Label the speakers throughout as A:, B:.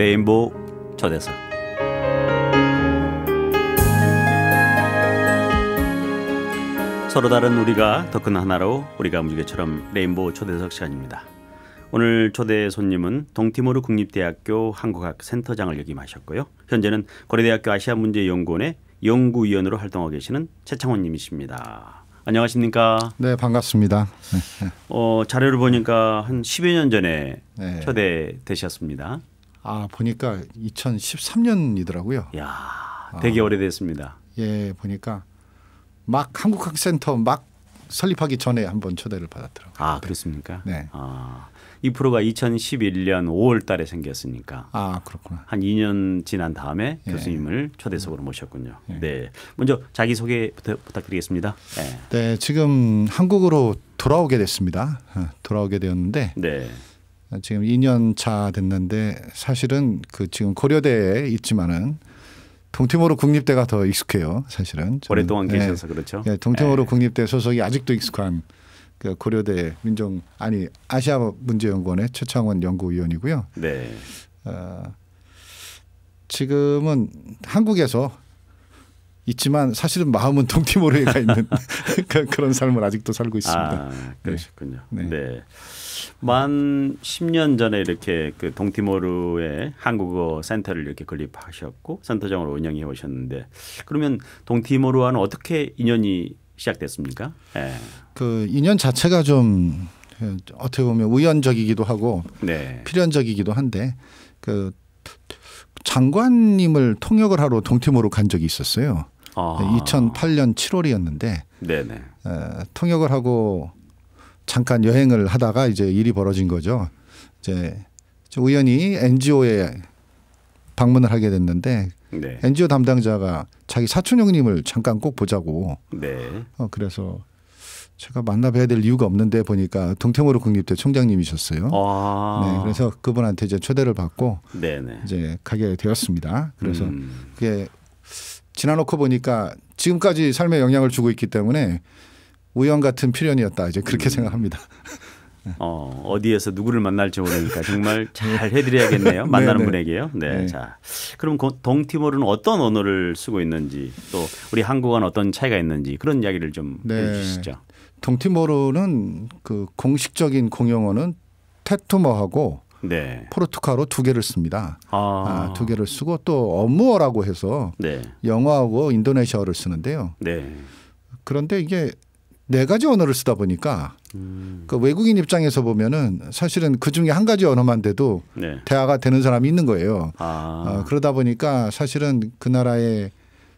A: 레인보우 초대석 서로 다른 우리가 더 큰 하나로 우리가 무지개처럼 레인보우 초대석 시간입니다. 오늘 초대 손님은 동티모르 국립대학교 한국학 센터장을 역임하셨고요. 현재는 고려대학교 아시아문제연구원의 연구위원으로 활동하고 계시는 최창원 님이십니다. 안녕하십니까?
B: 네, 반갑습니다.
A: 어, 자료를 보니까 한 10여 년 전에 네. 초대되셨습니다.
B: 아 보니까 2013년이더라고요. 야
A: 되게 어, 오래됐습니다.
B: 예 보니까 막 한국학센터 막 설립하기 전에 한번 초대를 받았더라고요.
A: 아 네. 그렇습니까? 네. 아, 이 프로가 2011년 5월달에 생겼으니까. 아 그렇구나. 한 2년 지난 다음에 예. 교수님을 초대석으로 모셨군요. 예. 네. 먼저 자기 소개부터 부탁드리겠습니다.
B: 네. 네. 지금 한국으로 돌아오게 됐습니다. 어, 돌아오게 되었는데. 네. 지금 2년 차 됐는데 사실은 그 지금 고려대에 있지만은 동티모르 국립대가 더 익숙해요. 사실은 오랫동안 네. 계셔서 그렇죠. 네. 동티모르 네. 국립대 소속이 아직도 익숙한 그 고려대 민족 아니 아시아 문제연구원의 최창원 연구위원이고요. 네. 어, 지금은 한국에서 있지만 사실은 마음은 동티모르에가 있는 그, 그런 삶을 아직도 살고 있습니다. 아,
A: 네. 그러군요 셨 네. 네. 만 10년 전에 이렇게 그동티모르의 한국어 센터를 이렇게 건립하셨고 센터장으로 운영해 오셨는데 그러면 동티모르와는 어떻게 인연이 시작됐습니까? 예.
B: 그 인연 자체가 좀 어떻게 보면 우연적이기도 하고 네. 필연적이기도 한데 그 장관님을 통역을 하러 동티모르 간 적이 있었어요. 아. 2008년 7월이었는데
C: 네네. 에,
B: 통역을 하고 잠깐 여행을 하다가 이제 일이 벌어진 거죠. 이제 우연히 NGO에 방문을 하게 됐는데 네. NGO 담당자가 자기 사촌 형님을 잠깐 꼭 보자고. 네. 어, 그래서 제가 만나 뵈야 될 이유가 없는데 보니까 동태모로 국립대 총장님이셨어요. 아~ 네, 그래서 그분한테 이제 초대를 받고 네네. 이제 가게 되었습니다. 그래서 음. 그게 지나놓고 보니까 지금까지 삶에 영향을 주고 있기 때문에 우연 같은 필연이었다 이제 그렇게 음. 생각합니다.
A: 어, 어디에서 누구를 만날지 모르니까 정말 네. 잘 해드려야겠네요. 만나는 네, 네. 분에게요. 네, 네. 자, 그럼 동티모르는 어떤 언어를 쓰고 있는지 또 우리 한국은 어떤 차이가 있는지 그런 이야기를 좀 네.
B: 해주시죠. 동티모르는 그 공식적인 공용어는 테투머하고 네. 포르투갈어 두 개를 씁니다. 아. 아. 두 개를 쓰고 또 업무어라고 해서 네. 영어하고 인도네시아어를 쓰는데요. 네. 그런데 이게 네 가지 언어를 쓰다 보니까 음. 그 외국인 입장에서 보면은 사실은 그 중에 한 가지 언어만 돼도 네. 대화가 되는 사람이 있는 거예요. 아. 어, 그러다 보니까 사실은 그 나라의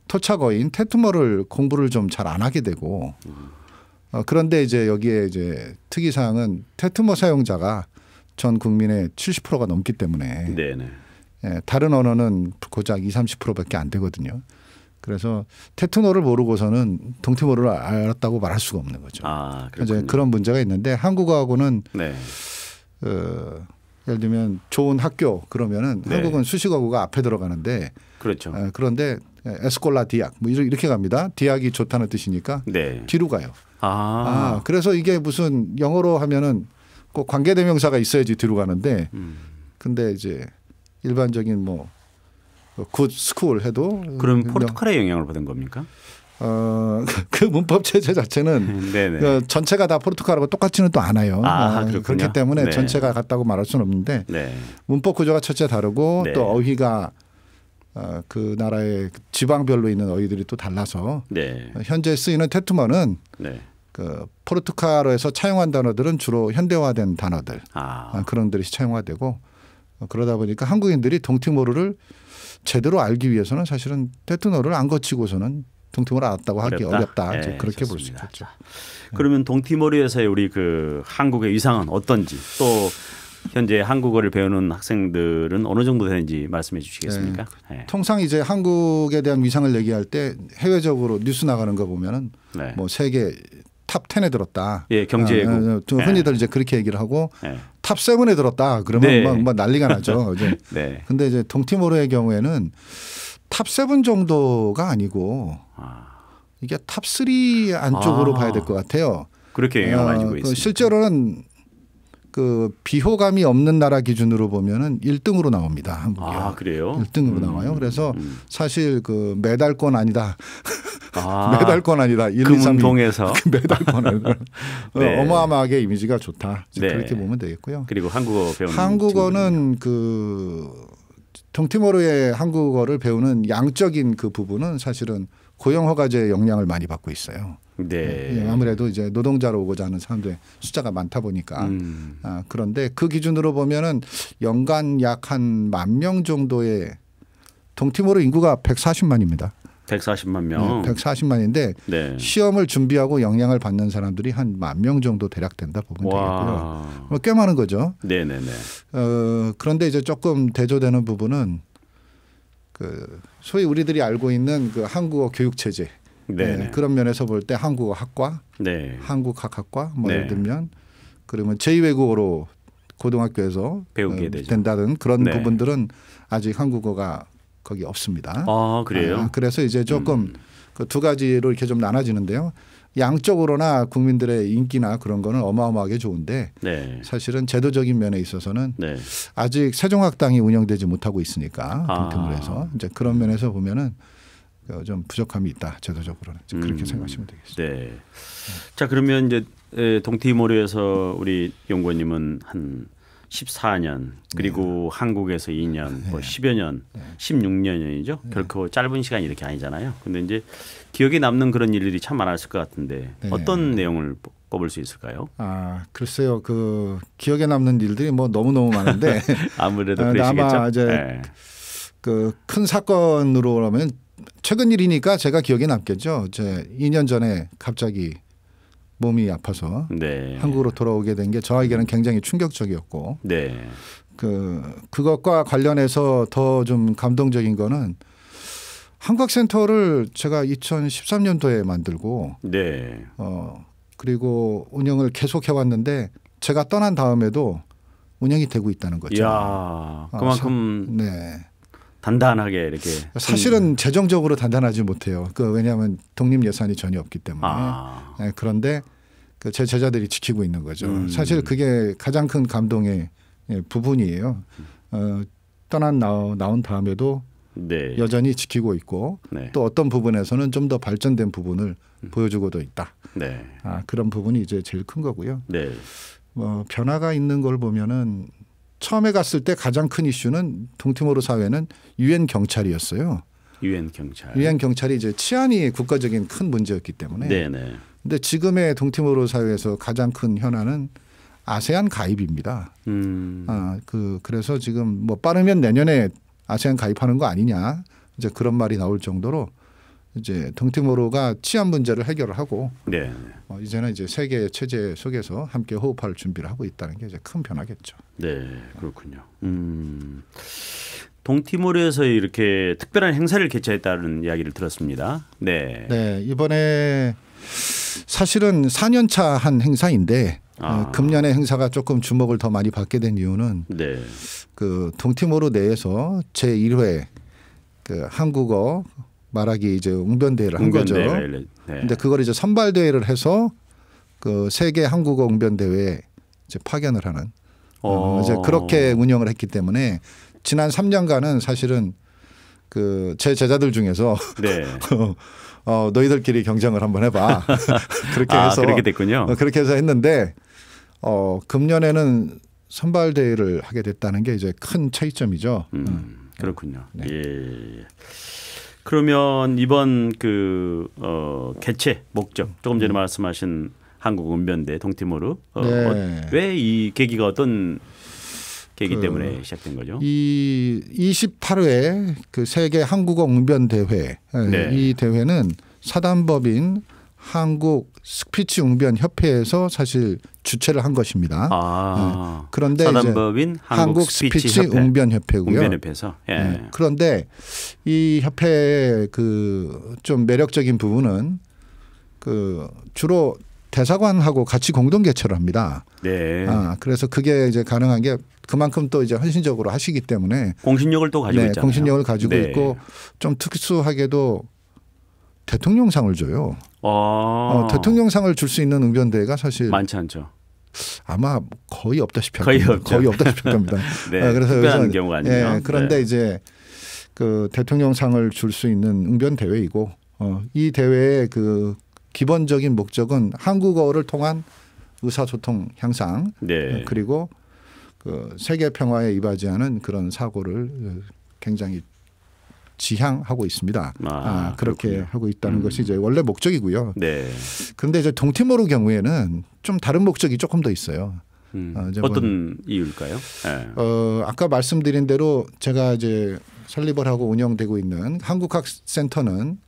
B: 토착어인 테트머를 공부를 좀 잘 안 하게 되고 음. 어, 그런데 이제 여기에 이제 특이사항은 테트머 사용자가 전 국민의 70%가 넘기 때문에 네, 네 예, 다른 언어는 그 고작 2, 30%밖에 안 되거든요. 그래서 테트노를 모르고서는 동티모르를 알았다고 말할 수가 없는 거죠. 아, 그렇군요. 그런 문제가 있는데 한국어하고는 네. 어, 예를 들면 좋은 학교 그러면은 네. 한국은 수식어구가 앞에 들어가는데 그렇죠. 어, 그런데 에스콜라 디악 뭐 이렇게 갑니다. 디악이 좋다는 뜻이니까 네. 뒤로 가요. 아. 아. 그래서 이게 무슨 영어로 하면은 꼭 관계대명사가 있어야지 뒤로 가는데 음. 근데 이제 일반적인 뭐굿 스쿨 해도 그럼 포르투갈의 영향을 받은 겁니까? 어그 문법 체제 자체는 네, 네. 그 전체가 다 포르투갈하고 똑같지는 또 않아요. 아, 어, 그렇기 때문에 네. 전체가 같다고 말할 수는 없는데 네. 문법 구조가 첫째 다르고 네. 또 어휘가 어, 그 나라의 지방별로 있는 어휘들이 또 달라서 네. 현재 쓰이는 테투머는 그 포르투갈어에서 차용한 단어들은 주로 현대화된 단어들 아. 어, 그런 들이 차용화되고 어, 그러다 보니까 한국인들이 동티모르를 제대로 알기 위해서는 사실은 테트너를 안 거치고서는 동티모리 알았다고 하기 어렵다. 어렵다. 네, 그렇게 볼 수 있겠죠. 음.
A: 그러면 동티모리에서의 우리 그 한국의 위상은 어떤지 또 현재 한국어를 배우는 학생들은 어느 정도 되는지 말씀해
B: 주시겠습니까? 네. 네. 통상 이제 한국에 대한 위상을 얘기할 때 해외적으로 뉴스 나가는 거 보면은 네. 뭐 세계 탑 10에 들었다. 예, 경제국. 아, 네, 네. 흔히들 예. 이제 그렇게 얘기를 하고 탑 세븐에 들었다 그러면 네. 막, 막 난리가 나죠. 이제. 네. 근데 이제 동티모르의 경우에는 탑 세븐 정도가 아니고 아. 이게 탑 쓰리 안쪽으로 아. 봐야 될 것 같아요.
A: 그렇게 영향을 가지고 있습니다.
B: 실제로는 그 비호감이 없는 나라 기준으로 보면은 1등으로 나옵니다. 한국이. 아, 그래요? 1등으로 음, 나와요. 그래서 음. 음. 사실 그 메달권 아니다. 아, 메달권 아니다. 1, 2, 동에서 메달권 아 네. 어마어마하게 이미지가 좋다. 네. 그렇게 보면 되겠고요. 그리고 한국어 배우는 한국어는 그 동티모르의 한국어를 배우는 양적인 그 부분은 사실은 고용 허가제의 영향을 많이 받고 있어요. 네. 예, 아무래도 이제 노동자로 오고자 하는 사람들의 숫자가 많다 보니까 음. 아, 그런데 그 기준으로 보면은 연간 약 한 만 명 정도의 동티모르 인구가 140만입니다.
A: 140만 명. 네,
B: 140만인데 네. 시험을 준비하고 영향을 받는 사람들이 한 만 명 정도 대략 된다 보면 와. 되겠고요. 뭐 꽤 많은 거죠. 네네네. 어, 그런데 이제 조금 대조되는 부분은 그 소위 우리들이 알고 있는 그 한국어 교육 체제. 네, 예, 네, 그런 면에서 볼 때 한국학과, 네. 한국학학과 뭐 네. 예를 들면 그러면 제2외국어로 고등학교에서 배우게 어, 되죠. 된다는 그런 부분들은 아직 한국어가 거기 없습니다.
A: 아 그래요? 아,
B: 그래서 이제 조금 음. 그두 가지로 이렇게 좀 나눠지는데요. 양적으로나 국민들의 인기나 그런 거는 어마어마하게 좋은데 네. 사실은 제도적인 면에 있어서는 네. 아직 세종학당이 운영되지 못하고 있으니까 등등을 아. 해서 이제 그런 면에서 보면은 어, 좀 부족함이 있다 제도적으로는 그렇게 음. 생각하시면
A: 되겠습니다. 네. 네. 자 그러면 이제 동티모르에서 우리 연구원님은 한 14년 그리고 네. 한국에서 2년 뭐 10여 년, 16년이죠. 결코 짧은 시간이 이렇게 아니잖아요. 근데 이제 기억에 남는 그런 일들이 참 많았을 것 같은데 어떤 내용을 꼽을 수 있을까요?
B: 아 글쎄요 그 기억에 남는 일들이 뭐 너무 너무 많은데 아무래도 아, 그러시겠죠. 아마 이제 네. 그큰 사건으로라면 최근 일이니까 제가 기억에 남겠죠. 제 2년 전에 갑자기 몸이 아파서 네. 한국으로 돌아오게 된 게 저에게는 굉장히 충격적이었고 네. 그 그것과 관련해서 더 좀 감동적인 거는 한국센터를 제가 2013년도에 만들고
C: 네.
B: 어 그리고 운영을 계속 해왔는데 제가 떠난 다음에도 운영이 되고 있다는 거죠. 야, 아,
A: 그만큼 아, 네. 단단하게 이렇게 사실은
B: 재정적으로 단단하지 못해요. 그 왜냐하면 독립 예산이 전혀 없기 때문에 아. 네, 그런데 그 제 제자들이 지키고 있는 거죠. 음. 사실 그게 가장 큰 감동의 예, 부분이에요. 어, 떠난 나, 나온 다음에도 네. 여전히 지키고 있고 네. 또 어떤 부분에서는 좀 더 발전된 부분을 음. 보여주고도 있다. 네. 아, 그런 부분이 이제 제일 큰 거고요. 네. 뭐 변화가 있는 걸 보면은 처음에 갔을 때 가장 큰 이슈는 동티모르 사회는 유엔 경찰이었어요.
C: 유엔 경찰. 유엔
B: 경찰이 이제 치안이 국가적인 큰 문제였기 때문에. 네네. 근데 지금의 동티모르 사회에서 가장 큰 현안은 아세안 가입입니다. 음. 아, 그 그래서 지금 뭐 빠르면 내년에 아세안 가입하는 거 아니냐 이제 그런 말이 나올 정도로 이제 동티모르가 치안 문제를 해결을 하고 네. 어, 이제는 이제 세계 체제 속에서 함께 호흡할 준비를 하고 있다는 게 이제 큰 변화겠죠.
A: 네, 그렇군요. 음. 동티모르에서 이렇게 특별한 행사를 개최했다는 이야기를 들었습니다. 네.
B: 네, 이번에 사실은 4년 차 한 행사인데 아. 어, 금년에 행사가 조금 주목을 더 많이 받게 된 이유는 네. 그 동티모르 내에서 제 1회 그 한국어 말하기 이제 웅변대회를 웅변 한 거죠. 대회. 네. 근데 그걸 이제 선발 대회를 해서 그 세계 한국어 웅변 대회 이제 파견을 하는 어, 어. 이제 그렇게 어. 운영을 했기 때문에 지난 3년간은 사실은 그 제 제자들 중에서 네. 어, 너희들끼리 경쟁을 한번 해봐. 그렇게 아, 해서 그렇게 됐군요. 어, 그렇게 해서 했는데 어, 금년에는 선발 대회를 하게 됐다는 게 이제 큰 차이점이죠. 음, 음. 그렇군요.
A: 네. 예. 예, 예. 그러면 이번 그 어, 개최 목적 조금 전에 음. 말씀하신 한국 은변대 동티모르 어, 네. 어, 왜이 계기가 어떤 계기 그 때문에 시작된 거죠?
B: 이 28회 그 세계 한국어 응변 대회 예, 네. 이 대회는 사단법인 한국 스피치 응변 협회에서 사실 주최를 한 것입니다. 아, 네. 그런데 사단법인 한국, 스피치, 스피치 응변 협회고요. 응변협회에서. 예. 네. 그런데 이 협회의 그좀 매력적인 부분은 그 주로 대사관하고 같이 공동 개최를 합니다.
A: 네. 아,
B: 그래서 그게 이제 가능한 게 그만큼 또 이제 헌신적으로 하시기 때문에
A: 공신력을 또 가지고 네, 있잖아요. 공신력을 가지고 네. 있고
B: 좀 특수하게도 대통령상을 줘요.
A: 아. 어,
B: 대통령상을 줄 수 있는 응변대가 사실 많지 않죠. 아마 거의 없다시피 거의, 겁니다. 거의 없다시피 할니다 네, 아, 그래서 특별한 경우가 아니에 예, 그런데 네. 이제 그 대통령상을 줄 수 있는 응변 대회이고 어, 이 대회에 그 기본적인 목적은 한국어를 통한 의사소통 향상 네. 그리고 그 세계 평화에 이바지하는 그런 사고를 굉장히 지향하고 있습니다. 아, 아 그렇게 그렇군요. 하고 있다는 음. 것이 이제 원래 목적이고요. 그런데 네. 이제 동티모르 경우에는 좀 다른 목적이 조금 더 있어요.
A: 음. 어, 어떤 뭐 이유일까요? 네.
B: 어, 아까 말씀드린 대로 제가 이제 설립을 하고 운영되고 있는 한국학센터는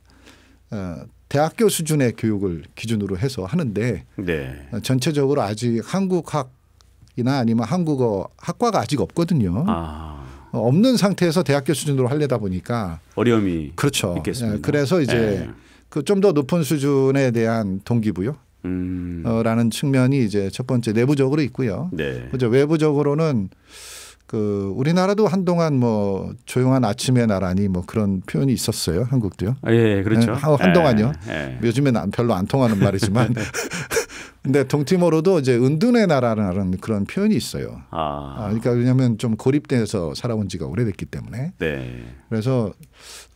B: 어, 대학교 수준의 교육을 기준으로 해서 하는데 네. 전체적으로 아직 한국학이나 아니면 한국어 학과가 아직 없거든요. 아. 없는 상태에서 대학교 수준으로 하려다 보니까 어려움이 그렇죠. 있겠습니다. 예, 그래서 이제 네. 그좀 더 높은 수준에 대한 동기부여 음. 어, 라는 측면이 이제 첫 번째 내부적으로 있고요. 네. 그죠 외부적으로는 그 우리나라도 한동안 뭐 조용한 아침의 나라니 뭐 그런 표현이 있었어요 한국도요. 아, 예, 예, 그렇죠. 네, 한동안요. 예, 예. 요즘엔 별로 안 통하는 말이지만. 네. 근데 동티모로도 이제 은둔의 나라라는 그런 표현이 있어요. 아. 아 그러니까 왜냐하면 좀 고립돼서 살아온 지가 오래됐기 때문에. 네. 그래서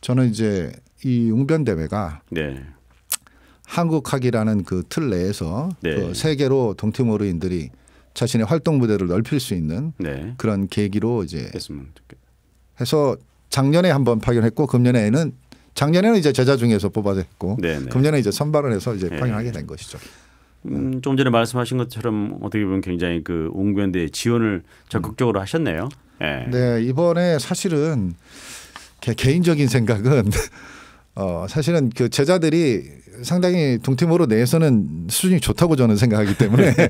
B: 저는 이제 이 웅변 대회가 네. 한국학이라는 그 틀 내에서 네. 그 세계로 동티모르인들이 자신의 활동 무대를 넓힐 수 있는 네. 그런 계기로 이제 해서 작년에 한 번 파견했고 금년에는 작년에는 이제 제자 중에서 뽑아냈고 네, 네. 금년에 이제 선발을 해서 이제 네. 파견하게 된 것이죠.
A: 음, 좀 전에 말씀하신 것처럼 어떻게 보면 굉장히 그 옹변대 지원을 적극적으로 음. 하셨네요.
B: 네. 네 이번에 사실은 개인적인 생각은 어, 사실은 그 제자들이 상당히 동팀으로 내에서는 수준이 좋다고 저는 생각하기 때문에 네.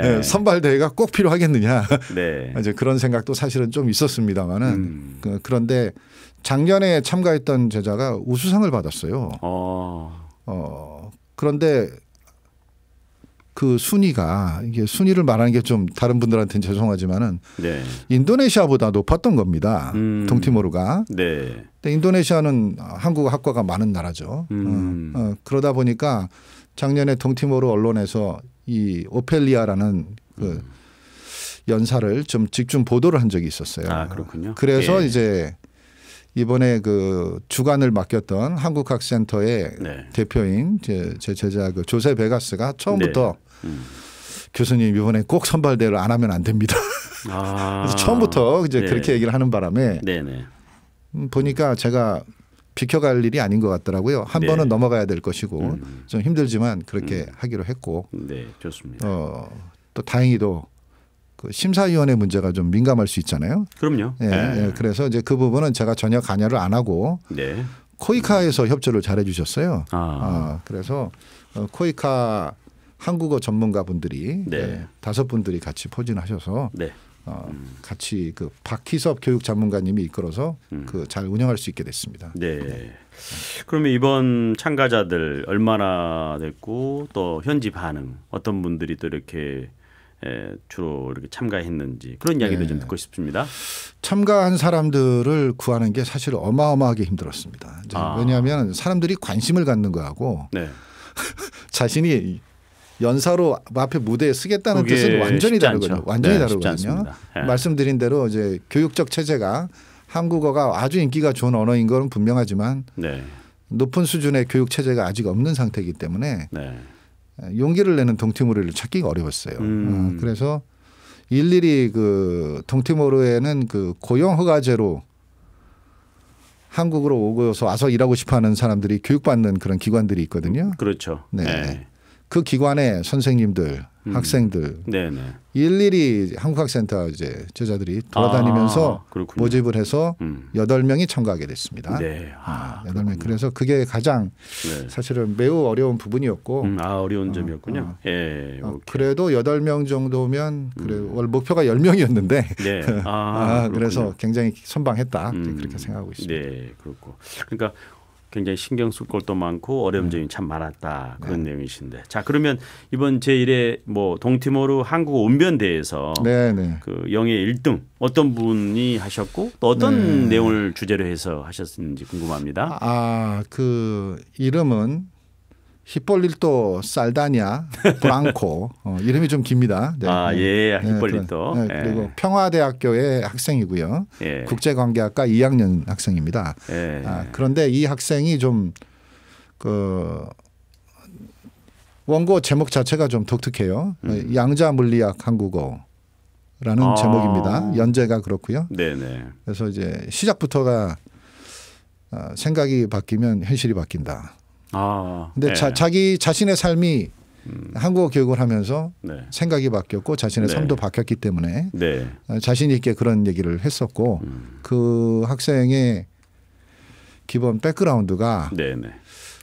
B: 네. 선발 대회가 꼭 필요하겠느냐 네. 이제 그런 생각도 사실은 좀 있었습니다만은 음. 그, 그런데 작년에 참가했던 제자가 우수상을 받았어요.
C: 어.
B: 어 그런데 그 순위가 이게 순위를 말하는 게 좀 다른 분들한테는 죄송하지만은 네. 인도네시아보다 높았던 겁니다. 음. 동티모르가. 네. 근데 인도네시아는 한국 학과가 많은 나라죠. 음. 어, 어, 그러다 보니까 작년에 동티모르 언론에서 이 오펠리아라는 그 음. 연사를 좀 집중 보도를 한 적이 있었어요. 아, 그렇군요. 그래서 예. 이제 이번에 그 주관을 맡겼던 한국학센터의 네. 대표인 제, 제 제자 그 조세 베가스가 처음부터 네. 음. 교수님 이번에 꼭 선발대를 안 하면 안 됩니다.
C: 아. 그래서 처음부터 이제 네. 그렇게 얘기를 하는 바람에 네, 네.
B: 음, 보니까 제가 비켜갈 일이 아닌 것 같더라고요. 한 네. 번은 넘어가야 될 것이고 음. 좀 힘들지만 그렇게 음. 하기로 했고. 네, 좋습니다. 어, 또 다행히도 그 심사위원회 문제가 좀 민감할 수 있잖아요.
A: 그럼요. 예, 예, 예.
B: 그래서 이제 그 부분은 제가 전혀 관여를 안 하고 네. 코이카에서 협조를 잘해 주셨어요. 아. 아. 그래서 어, 코이카 한국어 전문가 분들이 네. 예, 다섯 분들이 같이 포진하셔서 네. 어, 음. 같이 그 박희섭 교육 전문가님이 이끌어서 음. 그잘 운영할 수 있게 됐습니다.
A: 네. 네. 그러면 이번 참가자들 얼마나 됐고 또 현지 반응 어떤 분들이 또 이렇게 예, 주로 이렇게 참가했는지 그런 이야기도 네. 좀 듣고 싶습니다.
B: 참가한 사람들을 구하는 게 사실 어마어마하게 힘들었습니다. 아. 왜냐하면 사람들이 관심을 갖는 거하고 네. 자신이 연사로 앞에 무대에 쓰겠다는 뜻은 완전히 다르거든요. 완전히 네, 다르거든요. 네. 말씀드린 대로 이제 교육적 체제가 한국어가 아주 인기가 좋은 언어인 건 분명하지만 네. 높은 수준의 교육 체제가 아직 없는 상태이기 때문에 네. 용기를 내는 동티모르를 찾기가 어려웠어요. 어, 음. 그래서 일일이 그 동티모르에는 그 고용 허가제로 한국으로 오고서 와서 일하고 싶어하는 사람들이 교육받는 그런 기관들이 있거든요. 그렇죠. 네. 네. 그 기관의 선생님들, 음. 학생들 네네. 네. 일일이 한국학센터 이제 제자들이 돌아다니면서 아, 모집을 해서 음. 여덟 명이 참가하게 됐습니다. 네, 아, 아 여덟 명. 그래서 그게 가장 네. 사실은 매우 어려운 부분이었고, 음, 아 어려운 어, 점이었군요. 어, 예, 어, 그래도 여덟 명 정도면 그래 음. 목표가 열 명이었는데, 네. 아, 아 그래서 굉장히 선방했다 음, 그렇게 생각하고
A: 있습니다. 네, 그렇고 그러니까 굉장히 신경 쓸 것도 많고 어려운 점이 네. 참 많았다 그런 네. 내용이신데 자 그러면 이번 제 1회 뭐 동티모르 한국 온변 대회에서 네, 네. 그 영예 1등 어떤 분이 하셨고 또 어떤 네. 내용을 주제로 해서 하셨는지 궁금합니다.
B: 아 그 이름은 히폴리토 살다냐 브랑코 어, 이름이 좀 깁니다.
A: 네. 아 예,
B: 히폴리토. 네, 네, 네 예. 그리고 평화대학교의 학생이고요. 예. 국제관계학과 2학년 학생입니다. 예. 아, 그런데 이 학생이 좀 그 원고 제목 자체가 좀 독특해요. 음. 양자 물리학 한국어. 라는 아. 제목입니다. 연재가 그렇고요. 네네. 네. 그래서 이제 시작부터가 어, 생각이 바뀌면 현실이 바뀐다.
C: 아, 근데 네. 자, 예.
B: 자기 자신의 삶이 음. 한국어 교육을 하면서 네. 생각이 바뀌었고 자신의 네. 삶도 바뀌었기 때문에 네. 어, 자신 있게 그런 얘기를 했었고 음. 그 학생의 기본 백그라운드가 네, 네.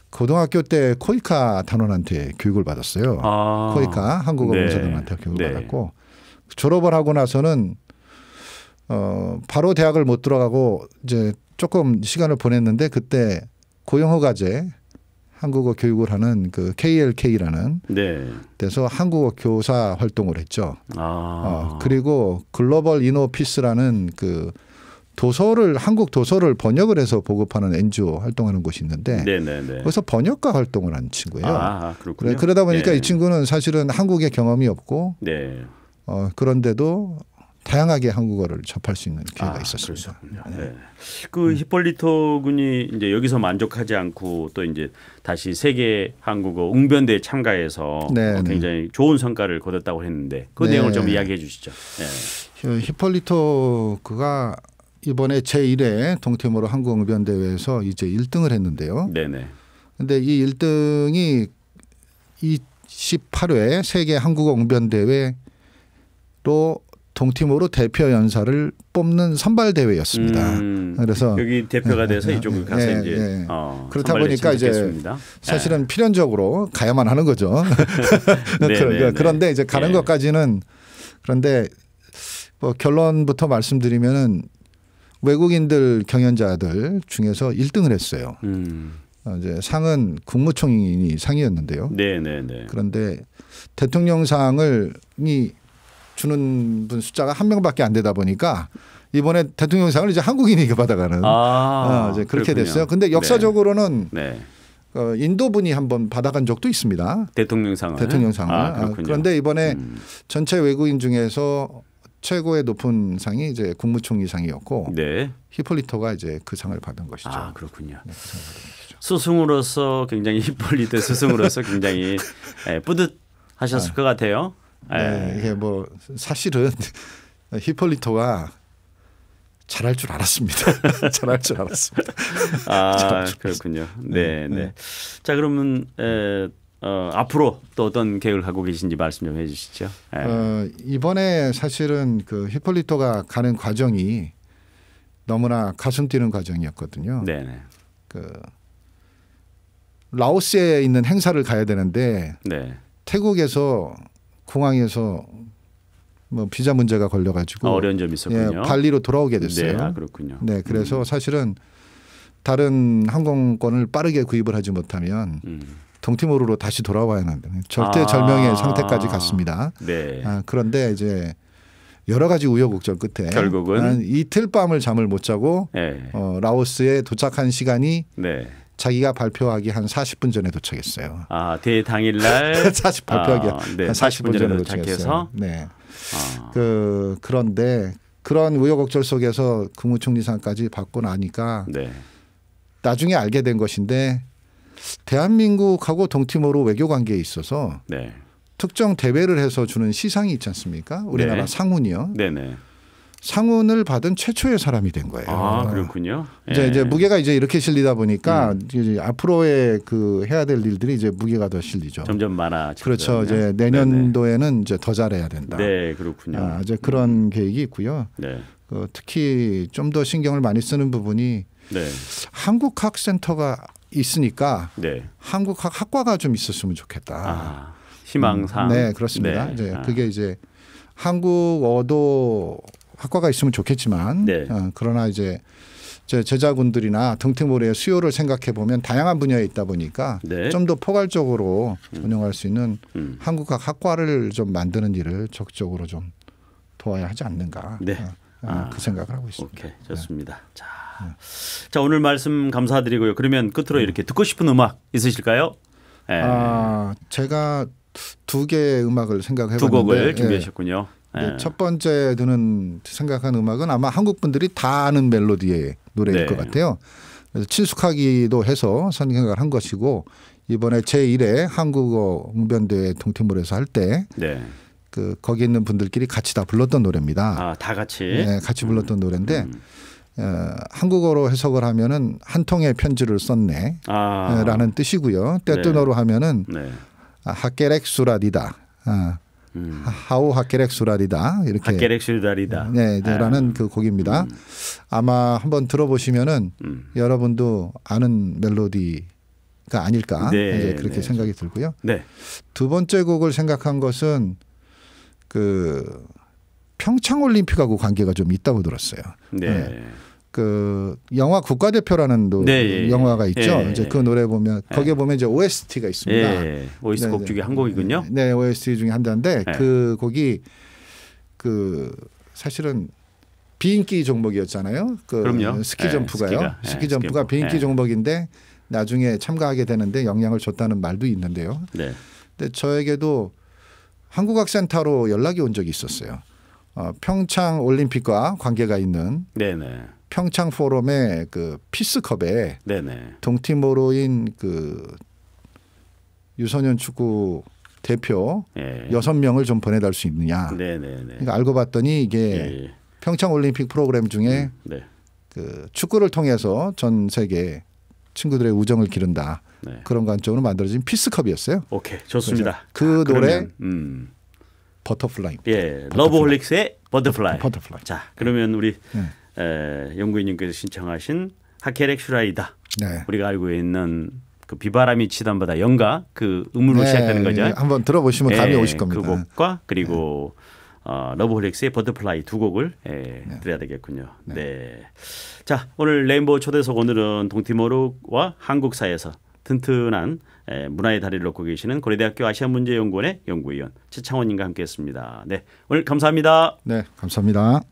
B: 고등학교 때 코이카 단원한테 교육을 받았어요. 아. 코이카 한국어 네. 문사단한테 교육을 받았고 졸업을 하고 나서는 어 바로 대학을 못 들어가고 이제 조금 시간을 보냈는데 그때 고용허가제 한국어 교육을 하는 그 KLK라는 네. 데서 한국어 교사 활동을 했죠. 아. 어, 그리고 글로벌 이노피스라는 그 도서를 한국 도서를 번역을 해서 보급하는 NGO 활동하는 곳이 있는데
C: 네네네. 네, 네. 거기서
B: 번역가 활동을 한 친구예요. 아, 아 그래, 그러다 보니까 네. 이 친구는 사실은 한국의 경험이 없고 네. 어, 그런데도 다양하게 한국어를 접할 수 있는 기회가 아, 있었습니다. 네. 네.
A: 그 음. 히폴리토 군이 이제 여기서 만족하지 않고 또 이제 다시 세계 한국어 응변대에 참가해서 네, 네. 굉장히 네. 좋은 성과를 거뒀다고 했는데 그 네. 내용을 좀 이야기해 주시죠.
B: 어, 히폴리토 그가 이번에 제1회 동태모로 한국 응변 대회에서 이제 1등을 했는데요. 네네. 근데 이 1등이 28회 세계 한국어 응변 대회로 동팀으로 대표 연사를 뽑는 선발 대회였습니다. 음, 그래서 여기 대표가 네, 돼서 네, 이쪽으로 네, 가서 네, 이제 네. 어, 그렇다 보니까 이제 됐습니다. 사실은 예. 필연적으로 가야만 하는 거죠. 네, 그런데 이제 가는 예. 것까지는 그런데 뭐 결론부터 말씀드리면은 외국인들 경연자들 중에서 1등을 했어요. 음. 어, 이제 상은 국무총리 상이었는데요. 네네네. 그런데 대통령상을이 주는 분 숫자가 한 명밖에 안 되다 보니까 이번에 대통령상을 이제 한국인이 받아가는 아, 어, 이제 그렇게 그렇군요. 됐어요. 근데 네. 역사적으로는 네. 네. 어, 인도 분이 한번 받아간 적도 있습니다.
A: 대통령상을 대통령상을 아, 아 그런데
B: 이번에 음. 전체 외국인 중에서 최고의 높은 상이 이제 국무총리상이었고 네. 히폴리토가 이제 그 상을 받은 것이죠. 아 그렇군요. 네, 그
A: 스승으로서 굉장히 히폴리토 스승으로서 굉장히 예, 뿌듯하셨을 아. 것 같아요.
B: 네, 네, 이게 뭐 사실은 히폴리토가 잘할 줄 알았습니다. 잘할 줄 알았습니다.
A: 아줄 그렇군요. 네, 음, 네. 네. 자 그러면 에, 어, 앞으로 또 어떤 계획을 갖고 계신지 말씀 좀 해주시죠. 네. 어,
B: 이번에 사실은 그 히폴리토가 가는 과정이 너무나 가슴 뛰는 과정이었거든요. 네. 네. 그 라오스에 있는 행사를 가야 되는데 네. 태국에서 공항에서 뭐 비자 문제가 걸려가지고 아, 어려운 점이 있었군요. 예, 발리로 돌아오게 됐어요. 네, 아, 그렇군요. 네, 그래서 음. 사실은 다른 항공권을 빠르게 구입을 하지 못하면 음. 동티모르로 다시 돌아와야 한다. 절대 아. 절명의 상태까지 갔습니다. 네. 아, 그런데 이제 여러 가지 우여곡절 끝에 결국은 이틀 밤을 잠을 못 자고 네. 어, 라오스에 도착한 시간이 네. 자기가 발표하기 한 40분 전에 도착했어요.
A: 아, 대 당일 날 40, 발표하기 아, 네. 한 40분, 40분 전에 도착해서 네. 아.
B: 그 그런데 그런 우여곡절 속에서 국무총리상까지 받고 나니까 네. 나중에 알게 된 것인데 대한민국하고 동티모르 외교 관계에 있어서 네. 특정 대회를 해서 주는 시상이 있지 않습니까? 우리나라 네. 상훈이요. 네네. 상훈을 받은 최초의 사람이 된 거예요. 아
A: 그렇군요. 예. 이제
B: 이제 무게가 이제 이렇게 실리다 보니까 음. 이제 앞으로의 그 해야 될 일들이 이제 무게가 더 실리죠.
A: 점점 많아.
B: 그렇죠. 이제 네, 네. 내년도에는 네네. 이제 더 잘해야
A: 된다. 네 그렇군요. 아,
B: 이제 그런 음. 계획이 있고요. 네. 그 특히 좀 더 신경을 많이 쓰는 부분이 네. 한국학센터가 있으니까 네. 한국학 학과가 좀 있었으면 좋겠다. 아, 희망상. 음, 네 그렇습니다. 네. 이제 아. 그게 이제 한국어도 학과가 있으면 좋겠지만 네. 어, 그러나 이제 제 제자군들이나 등퇴모래의 수요를 생각해 보면 다양한 분야에 있다 보니까 네. 좀더 포괄적으로 음. 운영할 수 있는 음. 한국학 학과를 좀 만드는 일을 적극적으로 좀 도와야 하지 않는가 네. 어, 어 아, 그 생각을 하고 있습니다. 오케이 네. 좋습니다. 네. 자,
A: 자 오늘 말씀 감사드리고요. 그러면 끝으로 네. 이렇게 듣고 싶은 음악 있으실까요? 네. 아
B: 제가 두 개의 음악을 생각해봤는데 두 곡을 예. 준비하셨군요. 네. 네. 첫 번째 드는 생각한 음악은 아마 한국 분들이 다 아는 멜로디의 노래일 네. 것 같아요. 그래서 친숙하기도 해서 선생각을 한 것이고 이번에 제일회 한국어 응변대회 동팀으로 해서 할때 네. 그 거기 있는 분들끼리 같이 다 불렀던 노래입니다. 아,
A: 다 같이. 네,
B: 같이 음. 불렀던 음. 노래인데 음. 어, 한국어로 해석을 하면은 한 통의 편지를 썼네라는
A: 아.
B: 뜻이고요. 떼뜨너로 네. 하면은 네. 하케렉수라디다. 아, 하우 하케렉 수라리다 이렇게 하케렉
A: 수라리다
B: 네라는 아. 그 곡입니다. 음. 아마 한번 들어보시면은 음. 여러분도 아는 멜로디가 아닐까 네, 이제 그렇게 네. 생각이 들고요. 네. 두 번째 곡을 생각한 것은 그 평창 올림픽하고 관계가 좀 있다고 들었어요. 네. 네. 그 영화 국가대표라는 네, 예, 예, 영화가 있죠. 예, 예 이제 예. 그 노래 보면 거기에 보면 이제 OST가 있습니다. OST 네, 곡 네. 중에 한 곡이군요. 네, 네 OST 중에 한 단데 그 곡이 그 사실은 비인기 종목이었잖아요. 그 그럼요. 스키 점프가요. 스키가. 스키 점프가 뭐. 비인기 종목인데 나중에 참가하게 되는데 영향을 줬다는 말도 있는데요. 네. 근데 저에게도 한국학센터로 연락이 온 적이 있었어요. 어, 평창 올림픽과 관계가 있는 네네. 평창 포럼의 그 피스컵에 네네. 동티모로인 그 유소년 축구 대표 예. 여섯 예. 명을좀 보내달 수 있느냐. 네네네. 그러니까 알고 봤더니 이게 예. 예. 평창 올림픽 프로그램 중에 음, 네. 그 축구를 통해서 전 세계 친구들의 우정을 기른다 네. 그런 관점으로 만들어진 피스컵이었어요. 오케이 좋습니다. 그 자, 아, 노래 음. 버터플라이
A: 예, 버터플라이. 러브홀릭스의 버터플라이. 버터플라이. 자 그러면 우리. 네. 연구위님께서 신청하신 하케렉 슈라이다. 네. 우리가 알고 있는 그 비바람이 치단보다 연가 그 음으로 네. 시작되는 거죠. 예, 한번 들어보시면 감이 예, 오실 겁니다. 그 곡과 그리고 네. 어, 러브홀릭스의 버터플라이 두 곡을 예, 네. 드려야 되겠군요. 네. 네. 자 오늘 레인보우 초대석 오늘은 동티모르와 한국사에서 튼튼한 예, 문화의 다리를 놓고 계시는 고려대학교 아시아문제연구원의 연구위원 최창원님과 함께했습니다. 네 오늘 감사합니다.
B: 네 감사합니다.